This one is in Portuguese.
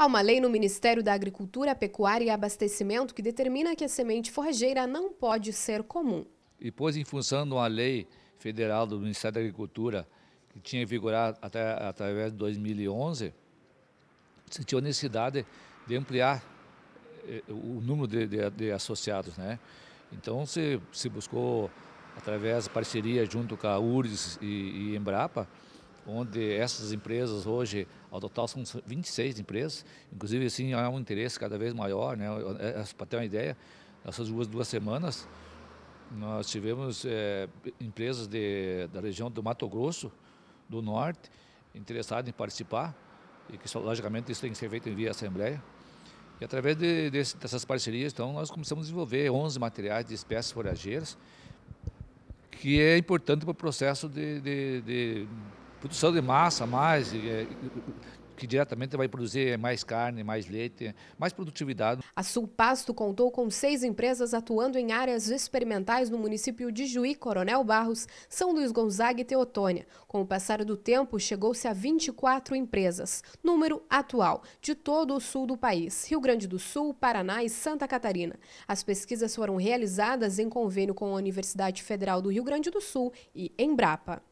Há uma lei no Ministério da Agricultura, Pecuária e Abastecimento que determina que a semente forrageira não pode ser comum. pois em função de uma lei federal do Ministério da Agricultura, que tinha vigorado até, através de 2011, sentiu a necessidade de ampliar eh, o número de, de, de associados. Né? Então, se, se buscou, através de parceria junto com a URGS e, e Embrapa, onde essas empresas hoje, ao total, são 26 empresas, inclusive assim há um interesse cada vez maior, né? É, é, para ter uma ideia, nessas duas, duas semanas, nós tivemos é, empresas de, da região do Mato Grosso, do Norte, interessadas em participar, e que, logicamente, isso tem que ser feito em via Assembleia. E através de, de, dessas parcerias, então, nós começamos a desenvolver 11 materiais de espécies forageiras, que é importante para o processo de, de produção de massa mais, é, que diretamente vai produzir mais carne, mais leite, mais produtividade. A Sulpasto contou com seis empresas atuando em áreas experimentais no município de Juí, Coronel Barros, São Luís Gonzaga e Teotônia. Com o passar do tempo, chegou-se a 24 empresas, número atual de todo o sul do país, Rio Grande do Sul, Paraná e Santa Catarina. As pesquisas foram realizadas em convênio com a Universidade Federal do Rio Grande do Sul e Embrapa.